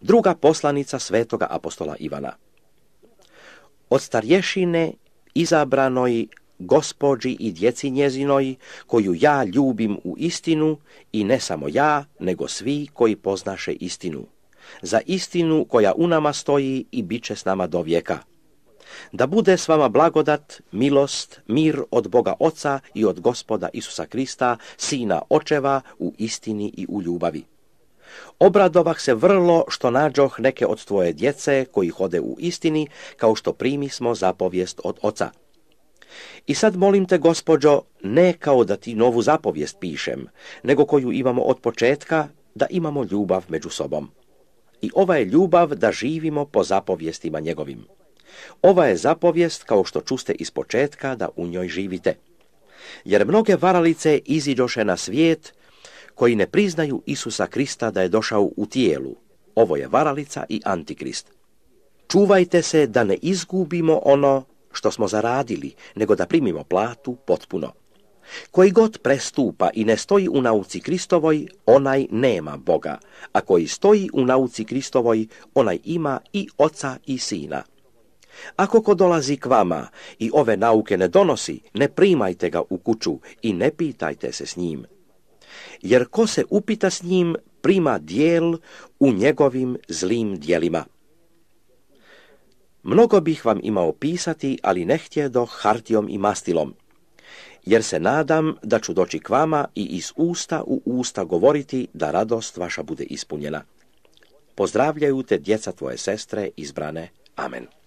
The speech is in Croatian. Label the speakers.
Speaker 1: druga poslanica svetoga apostola Ivana. Od starješine izabranoj gospođi i djeci njezinoj, koju ja ljubim u istinu i ne samo ja, nego svi koji poznaše istinu. Za istinu koja u nama stoji i bit će s nama do vijeka. Da bude s vama blagodat, milost, mir od Boga Oca i od Gospoda Isusa Krista, Sina Očeva, u istini i u ljubavi. Obradovah se vrlo što nađoh neke od tvoje djece koji hode u istini, kao što primi smo zapovijest od oca. I sad molim te, gospođo, ne kao da ti novu zapovijest pišem, nego koju imamo od početka, da imamo ljubav među sobom. I ova je ljubav da živimo po zapovijestima njegovim. Ova je zapovijest, kao što čuste iz početka, da u njoj živite. Jer mnoge varalice iziđoše na svijet, koji ne priznaju Isusa Krista da je došao u tijelu. Ovo je varalica i antikrist. Čuvajte se da ne izgubimo ono što smo zaradili, nego da primimo platu potpuno. Koji god prestupa i ne stoji u nauci Kristovoj, onaj nema Boga, a koji stoji u nauci Kristovoj, onaj ima i oca i sina. Ako ko dolazi k vama i ove nauke ne donosi, ne primajte ga u kuću i ne pitajte se s njim jer ko se upita s njim prima dijel u njegovim zlim dijelima. Mnogo bih vam imao pisati, ali ne do hartijom i mastilom, jer se nadam da ću doći k vama i iz usta u usta govoriti da radost vaša bude ispunjena. Pozdravljaju te djeca tvoje sestre izbrane. Amen.